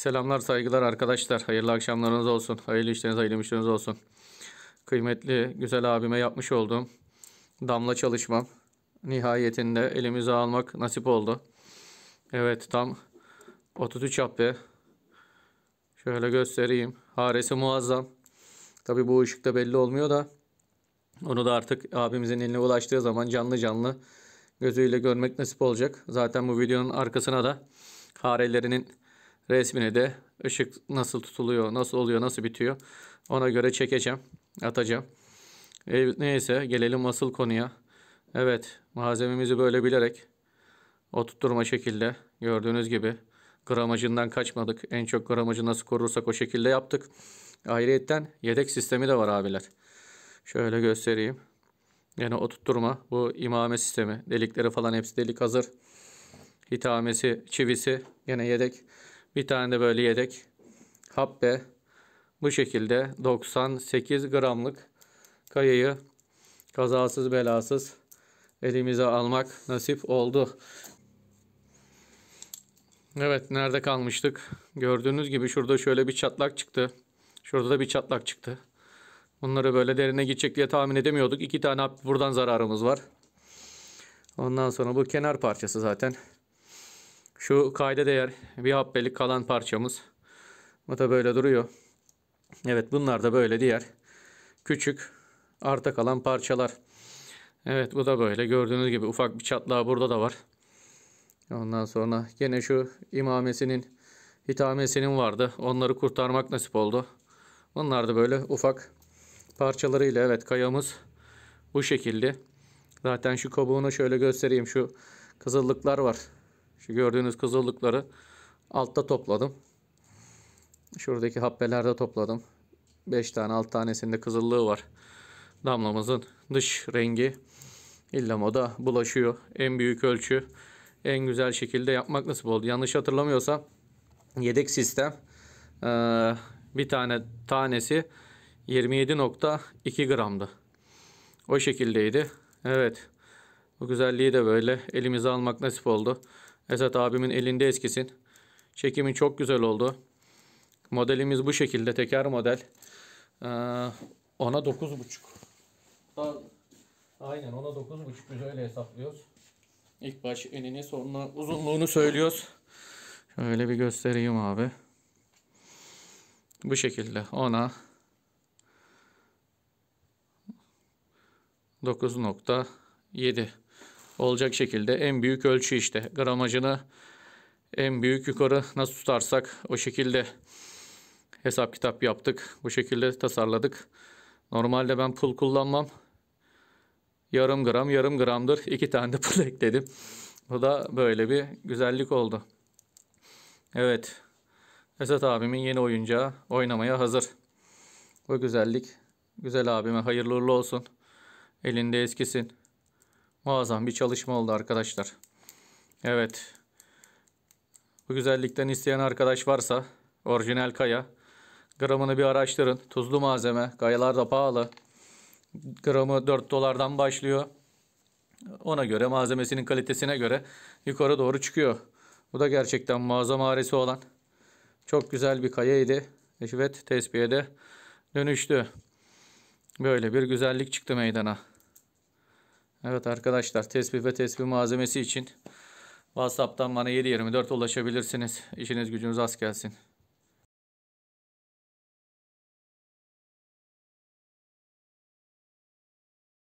Selamlar saygılar arkadaşlar. Hayırlı akşamlarınız olsun. Hayırlı işleriniz hayırlı işleriniz olsun. Kıymetli güzel abime yapmış olduğum damla çalışmam nihayetinde elimize almak nasip oldu. Evet tam 33 happe. Şöyle göstereyim. Haresi muazzam. Tabii bu ışıkta belli olmuyor da onu da artık abimizin eline ulaştığı zaman canlı canlı gözüyle görmek nasip olacak. Zaten bu videonun arkasına da harelerinin resmini de ışık nasıl tutuluyor, nasıl oluyor, nasıl bitiyor ona göre çekeceğim, atacağım. E, neyse gelelim asıl konuya. Evet malzememizi böyle bilerek oturtturma şekilde gördüğünüz gibi gramajından kaçmadık. En çok gramajı nasıl korursak o şekilde yaptık. Ayrıyeten yedek sistemi de var abiler. Şöyle göstereyim. Yani oturtturma bu imame sistemi. Delikleri falan hepsi delik hazır. Hitamesi, çivisi, yine yedek. Bir tane de böyle yedek habbe. Bu şekilde 98 gramlık kayayı kazasız belasız elimize almak nasip oldu. Evet nerede kalmıştık? Gördüğünüz gibi şurada şöyle bir çatlak çıktı. Şurada da bir çatlak çıktı. Bunları böyle derine gidecek diye tahmin edemiyorduk. İki tane buradan zararımız var. Ondan sonra bu kenar parçası zaten. Şu kayda değer bir happelik kalan parçamız. Bu da böyle duruyor. Evet bunlar da böyle diğer küçük arta kalan parçalar. Evet bu da böyle gördüğünüz gibi ufak bir çatlağı burada da var. Ondan sonra gene şu imamesinin hitamesinin vardı. Onları kurtarmak nasip oldu. Bunlar da böyle ufak parçalarıyla evet kayamız bu şekilde. Zaten şu kabuğunu şöyle göstereyim. Şu kızıllıklar var. Şu gördüğünüz kızıllıkları altta topladım. Şuradaki happelerde topladım. 5 tane 6 tanesinde kızıllığı var. Damlamızın dış rengi illamoda bulaşıyor. En büyük ölçü en güzel şekilde yapmak nasip oldu. Yanlış hatırlamıyorsa yedek sistem bir tane tanesi 27.2 gramdı. O şekildeydi. Evet. Bu güzelliği de böyle elimize almak nasip oldu. Esat abimin elinde eskisin. Çekimi çok güzel oldu. Modelimiz bu şekilde. Teker model. Ee, ona 9.5. Aynen ona 9.5 biz öyle hesaplıyoruz. İlk baş enini sonra uzunluğunu söylüyoruz. Şöyle bir göstereyim abi. Bu şekilde ona 9.7 olacak şekilde en büyük ölçü işte gramajını en büyük yukarı nasıl tutarsak o şekilde hesap kitap yaptık. Bu şekilde tasarladık. Normalde ben pul kullanmam. Yarım gram yarım gramdır. iki tane de pul ekledim. Bu da böyle bir güzellik oldu. Evet. Esat abimin yeni oyuncağı oynamaya hazır. Bu güzellik güzel abime hayırlı uğurlu olsun. Elinde eskisin. Muazzam bir çalışma oldu arkadaşlar. Evet. Bu güzellikten isteyen arkadaş varsa orijinal kaya gramını bir araştırın. Tuzlu malzeme. Kayalar da pahalı. Gramı 4 dolardan başlıyor. Ona göre malzemesinin kalitesine göre yukarı doğru çıkıyor. Bu da gerçekten muazzam haresi olan çok güzel bir kaya idi. Evet tesbihede dönüştü. Böyle bir güzellik çıktı meydana. Evet arkadaşlar tespih ve tespih malzemesi için WhatsApp'tan bana 724 ulaşabilirsiniz. İşiniz gücünüz az gelsin.